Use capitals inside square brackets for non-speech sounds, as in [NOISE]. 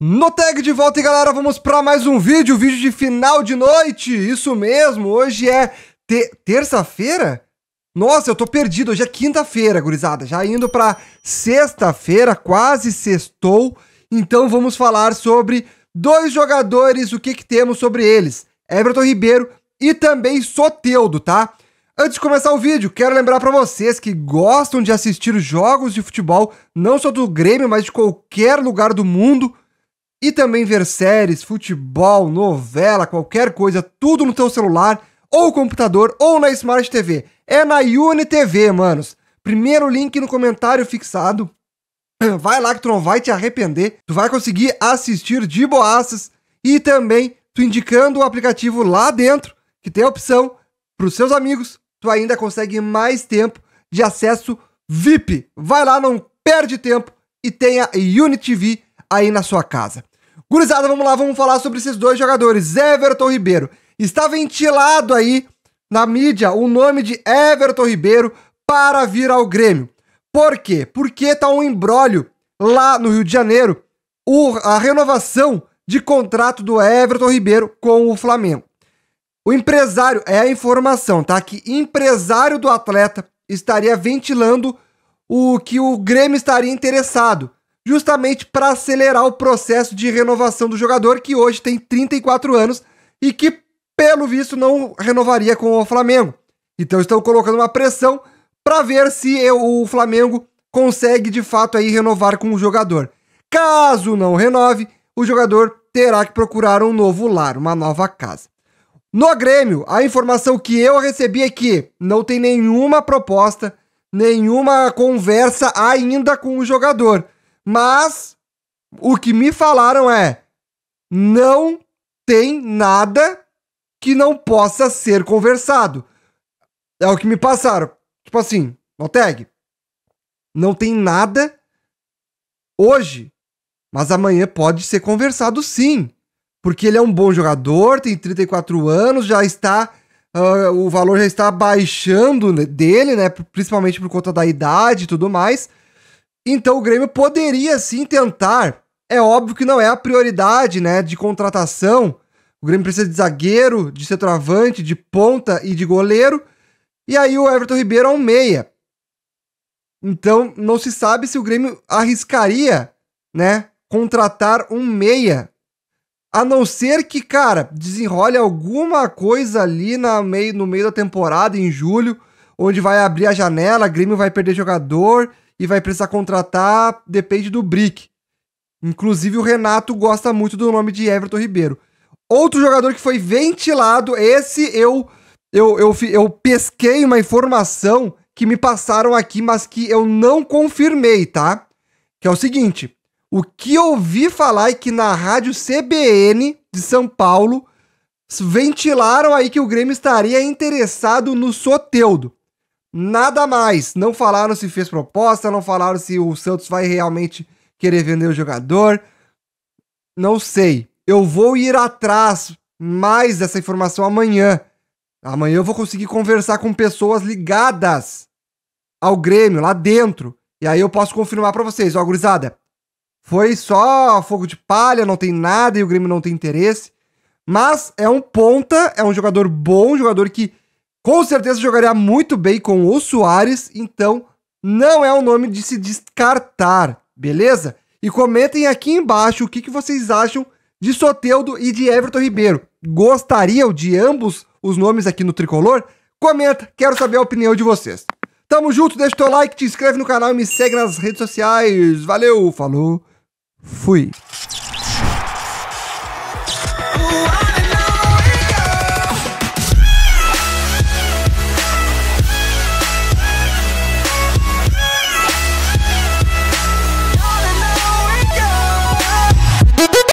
No tag de volta, e galera, vamos para mais um vídeo, vídeo de final de noite. Isso mesmo, hoje é te terça-feira? Nossa, eu tô perdido, hoje é quinta-feira, gurizada. Já indo para sexta-feira, quase sextou. Então vamos falar sobre dois jogadores, o que que temos sobre eles. Everton Ribeiro e também Soteudo, tá? Antes de começar o vídeo, quero lembrar para vocês que gostam de assistir jogos de futebol, não só do Grêmio, mas de qualquer lugar do mundo, e também ver séries, futebol, novela, qualquer coisa, tudo no teu celular, ou computador, ou na Smart TV. É na UniTV, manos. Primeiro link no comentário fixado. [CLEARS THROAT] Vai lá que tu não vai te arrepender. Tu vai conseguir assistir de boaças e também tu indicando o aplicativo lá dentro, que tem a opção para os seus amigos, tu ainda consegue mais tempo de acesso VIP. Vai lá, não perde tempo e tenha UniTV aí na sua casa. Gurizada, vamos lá, vamos falar sobre esses dois jogadores. Everton Ribeiro. Está ventilado aí na mídia o nome de Everton Ribeiro para vir ao Grêmio. Por quê? Porque tá um embrólio lá no Rio de Janeiro o, a renovação de contrato do Everton Ribeiro com o Flamengo. O empresário, é a informação, tá? Que empresário do atleta estaria ventilando o que o Grêmio estaria interessado justamente para acelerar o processo de renovação do jogador, que hoje tem 34 anos e que, pelo visto, não renovaria com o Flamengo. Então estão colocando uma pressão para ver se o Flamengo consegue de fato aí renovar com o jogador. Caso não renove, o jogador terá que procurar um novo lar, uma nova casa. No Grêmio, a informação que eu recebi é que não tem nenhuma proposta, nenhuma conversa ainda com o jogador. Mas o que me falaram é: não tem nada que não possa ser conversado. É o que me passaram. Tipo assim, Noteg, não tem nada hoje, mas amanhã pode ser conversado sim. Porque ele é um bom jogador, tem 34 anos, já está. Uh, o valor já está baixando né, dele, né? Principalmente por conta da idade e tudo mais. Então o Grêmio poderia sim tentar. É óbvio que não é a prioridade, né, de contratação. O Grêmio precisa de zagueiro, de centroavante, de ponta e de goleiro. E aí o Everton Ribeiro é um meia. Então não se sabe se o Grêmio arriscaria, né, contratar um meia. A não ser que, cara, desenrole alguma coisa ali na meio, no meio da temporada, em julho, onde vai abrir a janela, o Grêmio vai perder jogador e vai precisar contratar, depende do Brick. Inclusive o Renato gosta muito do nome de Everton Ribeiro. Outro jogador que foi ventilado, esse eu eu, eu, eu pesquei uma informação que me passaram aqui, mas que eu não confirmei, tá? Que é o seguinte: o que eu ouvi falar é que na rádio CBN de São Paulo ventilaram aí que o Grêmio estaria interessado no Soteudo nada mais. Não falaram se fez proposta, não falaram se o Santos vai realmente querer vender o jogador. Não sei. Eu vou ir atrás mais dessa informação amanhã. Amanhã eu vou conseguir conversar com pessoas ligadas ao Grêmio lá dentro. E aí eu posso confirmar para vocês, ó, gurizada. Foi só fogo de palha, não tem nada e o Grêmio não tem interesse. Mas é um ponta, é um jogador bom, um jogador que com certeza jogaria muito bem com o Soares, então não é um nome de se descartar, beleza? E comentem aqui embaixo o que, que vocês acham de Soteudo e de Everton Ribeiro. Gostariam de ambos os nomes aqui no Tricolor? Comenta, quero saber a opinião de vocês. Tamo junto, deixa o teu like, te inscreve no canal e me segue nas redes sociais. Valeu, falou, fui.